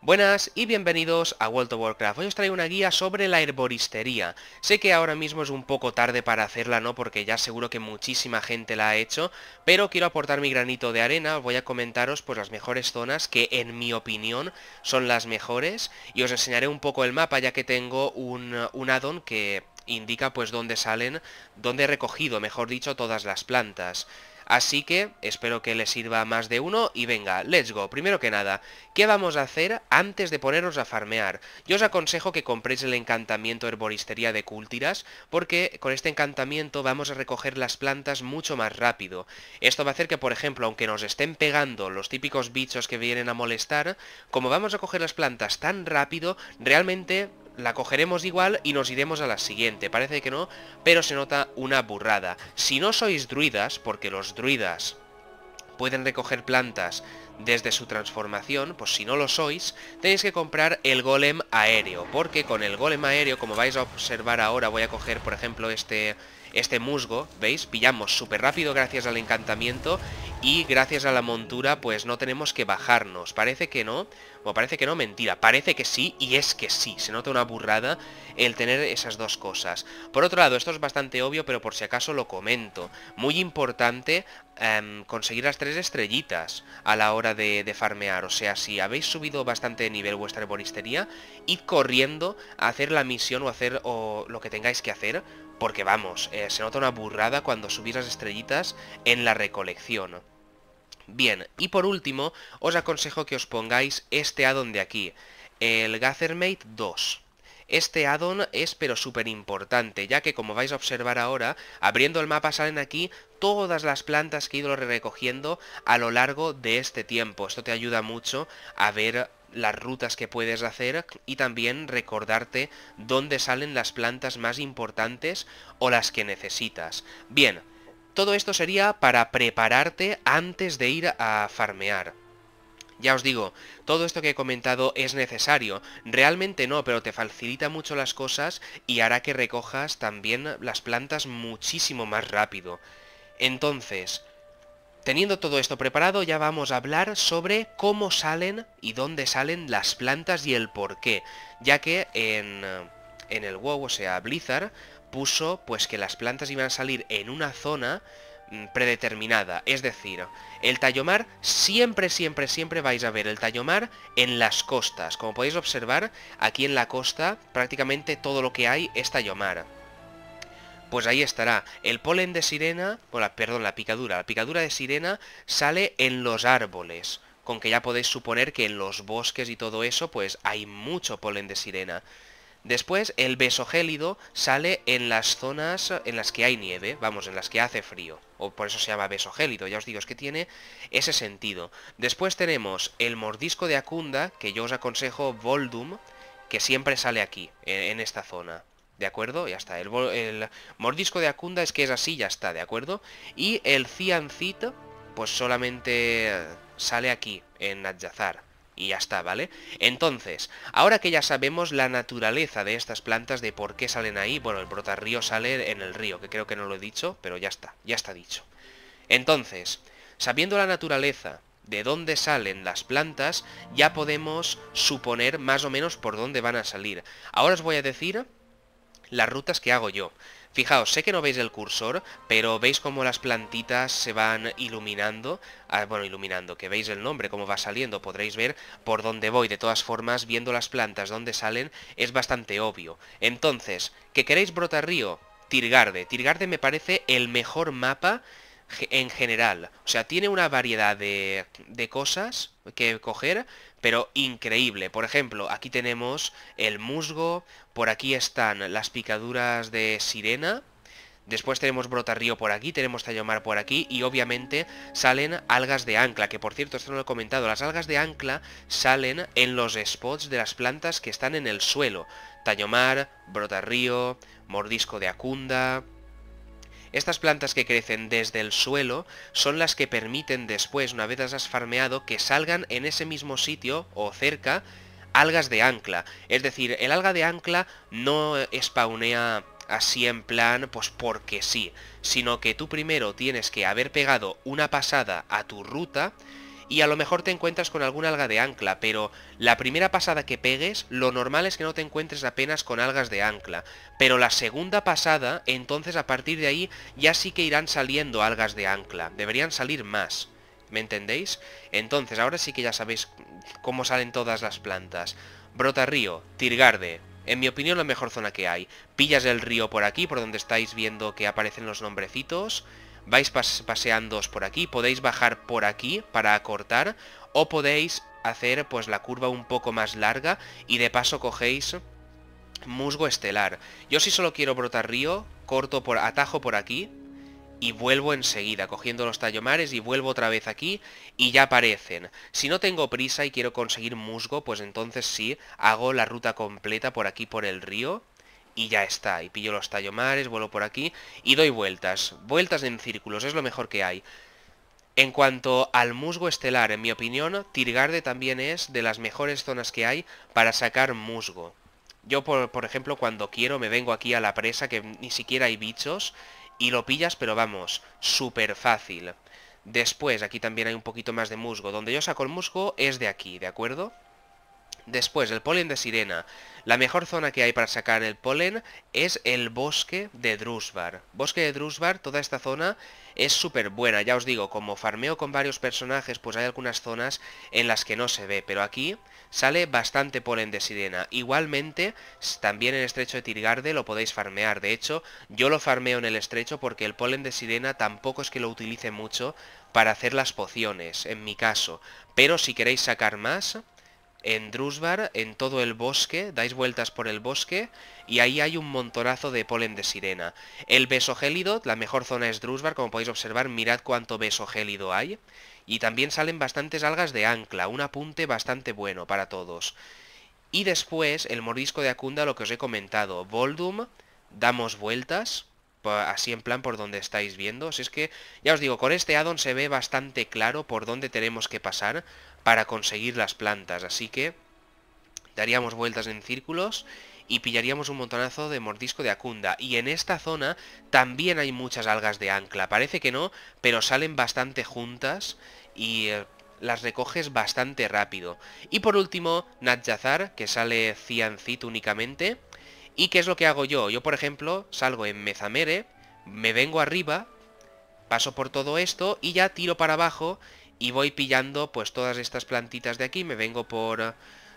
Buenas y bienvenidos a World of Warcraft. Hoy os traigo una guía sobre la herboristería. Sé que ahora mismo es un poco tarde para hacerla, ¿no? Porque ya seguro que muchísima gente la ha hecho, pero quiero aportar mi granito de arena. voy a comentaros pues las mejores zonas que en mi opinión son las mejores y os enseñaré un poco el mapa ya que tengo un, un addon que indica pues dónde salen, dónde he recogido, mejor dicho, todas las plantas. Así que espero que les sirva más de uno y venga, let's go. Primero que nada, ¿qué vamos a hacer antes de ponernos a farmear? Yo os aconsejo que compréis el encantamiento herboristería de Cultiras porque con este encantamiento vamos a recoger las plantas mucho más rápido. Esto va a hacer que, por ejemplo, aunque nos estén pegando los típicos bichos que vienen a molestar, como vamos a coger las plantas tan rápido, realmente la cogeremos igual y nos iremos a la siguiente. Parece que no, pero se nota una burrada. Si no sois druidas, porque los druidas pueden recoger plantas desde su transformación, pues si no lo sois, tenéis que comprar el golem aéreo, porque con el golem aéreo, como vais a observar ahora, voy a coger, por ejemplo, este, este musgo, ¿veis? Pillamos súper rápido gracias al encantamiento y gracias a la montura, pues no tenemos que bajarnos, parece que no, pues parece que no, mentira. Parece que sí y es que sí. Se nota una burrada el tener esas dos cosas. Por otro lado, esto es bastante obvio, pero por si acaso lo comento. Muy importante em, conseguir las tres estrellitas a la hora de, farmear. O sea, si habéis subido bastante de nivel vuestra herboristería, id corriendo a hacer la misión o hacer lo que tengáis que hacer. Porque vamos, eh, se nota una burrada cuando subís las estrellitas en la recolección. Bien, y por último, os aconsejo que os pongáis este addon de aquí, el Gathermate 2. Este addon es pero súper importante, ya que como vais a observar ahora, abriendo el mapa salen aquí todas las plantas que he ido recogiendo a lo largo de este tiempo. Esto te ayuda mucho a ver las rutas que puedes hacer y también recordarte dónde salen las plantas más importantes o las que necesitas. Bien, todo esto sería para prepararte antes de ir a farmear. Ya os digo, todo esto que he comentado es necesario. Realmente no, pero te facilita mucho las cosas y hará que recojas también las plantas muchísimo más rápido. Entonces, teniendo todo esto preparado, ya vamos a hablar sobre cómo salen y dónde salen las plantas y el por qué. Ya que en, en el WoW, o sea, Blizzard, puso pues que las plantas iban a salir en una zona mm, predeterminada, es decir, el tallomar siempre, siempre, siempre vais a ver el tallomar en las costas. Como podéis observar, aquí en la costa prácticamente todo lo que hay es tallomar. Pues ahí estará, el polen de sirena, la, perdón, la picadura, la picadura de sirena sale en los árboles, con que ya podéis suponer que en los bosques y todo eso pues hay mucho polen de sirena. Después el beso gélido sale en las zonas en las que hay nieve, vamos, en las que hace frío. O por eso se llama beso gélido, ya os digo, es que tiene ese sentido. Después tenemos el mordisco de Acunda, que yo os aconsejo Voldum, que siempre sale aquí, e, en, esta zona. ¿De acuerdo? Ya está. El, mordisco de Acunda es que es así, ya está, ¿de acuerdo? Y el Ciancit, pues solamente sale aquí, en Adyazar, y ya está, ¿vale? Entonces, ahora que ya sabemos la naturaleza de estas plantas, de por qué salen ahí, bueno, el brotarrío sale en el río, que creo que no lo he dicho, pero ya está, ya está dicho. Entonces, sabiendo la naturaleza de dónde salen las plantas, ya podemos suponer más o menos por dónde van a salir. Ahora os voy a decir las rutas que hago yo. Fijaos, sé que no veis el cursor, pero veis como las plantitas se van iluminando, ah, bueno, iluminando, que veis el nombre, cómo va saliendo, podréis ver por dónde voy. De todas formas, viendo las plantas, dónde salen, es bastante obvio. Entonces, ¿qué queréis brotar río? Tirgarde. Tirgarde me parece el mejor mapa en general. O sea, tiene una variedad de, cosas que coger, pero increíble. Por ejemplo, aquí tenemos el musgo, por aquí están las picaduras de sirena, Después tenemos brotarrío por aquí, tenemos tallomar por aquí y obviamente salen algas de ancla, que por cierto, esto no lo he comentado, las algas de ancla salen en los spots de las plantas que están en el suelo. Tallomar, brotarrío, mordisco de acunda, estas plantas que crecen desde el suelo son las que permiten después, una vez las has farmeado, que salgan en ese mismo sitio o cerca algas de ancla. Es decir, el alga de ancla no spawnea así en plan, pues porque sí, sino que tú primero tienes que haber pegado una pasada a tu ruta y a lo mejor te encuentras con alguna alga de ancla, pero la primera pasada que pegues, lo normal es que no te encuentres apenas con algas de ancla, pero la segunda pasada, entonces a partir de ahí ya sí que irán saliendo algas de ancla, deberían salir más. ¿Me entendéis? Entonces, ahora sí que ya sabéis cómo salen todas las plantas. Brota río, Tirgarde, en mi opinión la mejor zona que hay. Pillas el río por aquí, por donde estáis viendo que aparecen los nombrecitos vais paseándoos por aquí, podéis bajar por aquí para acortar o podéis hacer pues la curva un poco más larga y de paso cogéis musgo estelar. Yo si solo quiero brotar río, corto por atajo por aquí y vuelvo enseguida, cogiendo los tallomares y vuelvo otra vez aquí y ya aparecen. Si no tengo prisa y quiero conseguir musgo, pues entonces sí, hago la ruta completa por aquí por el río y ya está. Y pillo los tallomares, vuelo por aquí y doy vueltas. Vueltas en círculos, es lo mejor que hay. En cuanto al musgo estelar, en mi opinión, Tirgarde también es de las mejores zonas que hay para sacar musgo. Yo, por, por, ejemplo, cuando quiero me vengo aquí a la presa, que ni siquiera hay bichos, y lo pillas, pero vamos, súper fácil. Después, aquí también hay un poquito más de musgo. Donde yo saco el musgo es de aquí, ¿de acuerdo? Después, el polen de sirena. La mejor zona que hay para sacar el polen es el bosque de Drusbar. Bosque de Drusbar, toda esta zona es súper buena. Ya os digo, como farmeo con varios personajes, pues hay algunas zonas en las que no se ve. Pero aquí sale bastante polen de sirena. Igualmente, también en el estrecho de Tirgarde lo podéis farmear. De hecho, yo lo farmeo en el estrecho porque el polen de sirena tampoco es que lo utilice mucho para hacer las pociones, en mi caso. Pero si queréis sacar más, en Drusbar, en todo el bosque, dais vueltas por el bosque y ahí hay un montonazo de polen de sirena. El besogélido, la mejor zona es Drusbar, como podéis observar, mirad cuánto gélido hay. Y también salen bastantes algas de ancla, un apunte bastante bueno para todos. Y después, el mordisco de Acunda, lo que os he comentado, Voldum, damos vueltas, así en plan por donde estáis viendo. ...así es que, ya os digo, con este addon se ve bastante claro por dónde tenemos que pasar para conseguir las plantas. Así que daríamos vueltas en círculos y pillaríamos un montonazo de mordisco de acunda. Y en esta zona también hay muchas algas de ancla. Parece que no, pero salen bastante juntas y eh, las recoges bastante rápido. Y por último, Nadjazar, que sale Ciancit únicamente. ¿Y qué es lo que hago yo? Yo, por ejemplo, salgo en Mezamere, me vengo arriba, paso por todo esto y ya tiro para abajo y voy pillando pues todas estas plantitas de aquí, me vengo por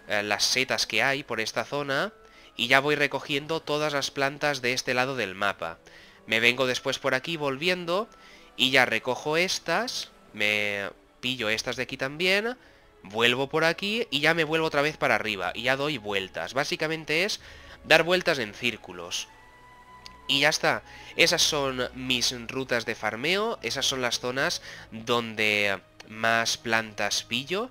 eh, las setas que hay por esta zona y ya voy recogiendo todas las plantas de este lado del mapa. Me vengo después por aquí volviendo y ya recojo estas, me pillo estas de aquí también, vuelvo por aquí y ya me vuelvo otra vez para arriba y ya doy vueltas. Básicamente es dar vueltas en círculos. Y ya está, esas son mis rutas de farmeo, esas son las zonas donde más plantas pillo.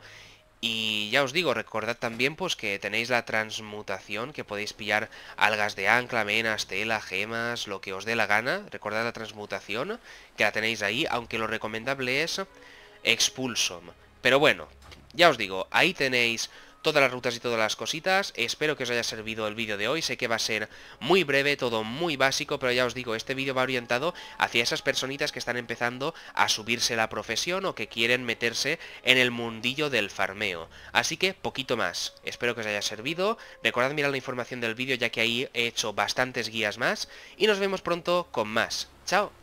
Y ya os digo, recordad también pues que tenéis la transmutación, que podéis pillar algas de ancla, menas, tela, gemas, lo que os dé la gana. Recordad la transmutación, que la tenéis ahí, aunque lo recomendable es Expulsum Pero bueno, ya os digo, ahí tenéis todas las rutas y todas las cositas. Espero que os haya servido el vídeo de hoy. Sé que va a ser muy breve, todo muy básico, pero ya os digo, este vídeo va orientado hacia esas personitas que están empezando a subirse la profesión o que quieren meterse en el mundillo del farmeo. Así que poquito más. Espero que os haya servido. Recordad mirar la información del vídeo ya que ahí he hecho bastantes guías más. Y nos vemos pronto con más. ¡Chao!